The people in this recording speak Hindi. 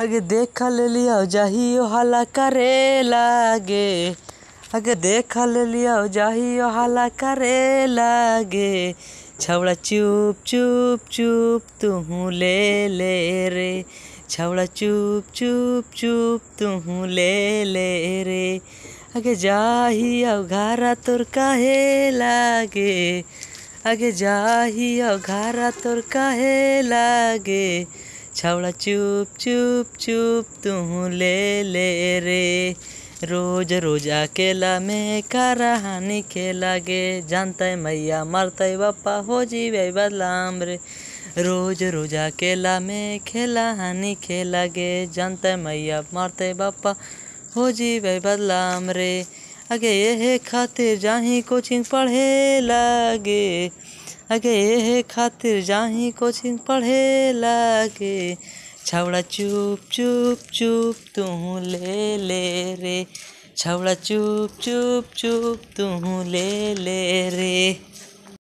अगे देखा ले लिया जाही हला करे लागे अगे देखा ले लिया जाही हला करे लागे छवड़ा चुप चुप चुप तू ले ले रे छवड़ा चुप चुप चुप तू ले ले रे अगे जाही अवघारा तोर कहे लागे अगे जाही अवघारा तोर कहे लागे छावड़ा चुप चुप चुप तू ले ले रे रोज रोज अकेला में कराहानी खेला गे जानता मैया मरता बापा हो जी वे बदलाम रे रोज रोज अकेला में खेला हानि खेला गे जानता मैया मरते बापा हो जी वे बदलाम रे अगे ये खातिर जाही कोचिंग पढ़े लगे अगे एहे खातिर जाही कोचिंग पढ़े लागे छावड़ा चुप चुप चुप तू ले ले रे छावड़ा चुप चुप चुप तू ले ले रे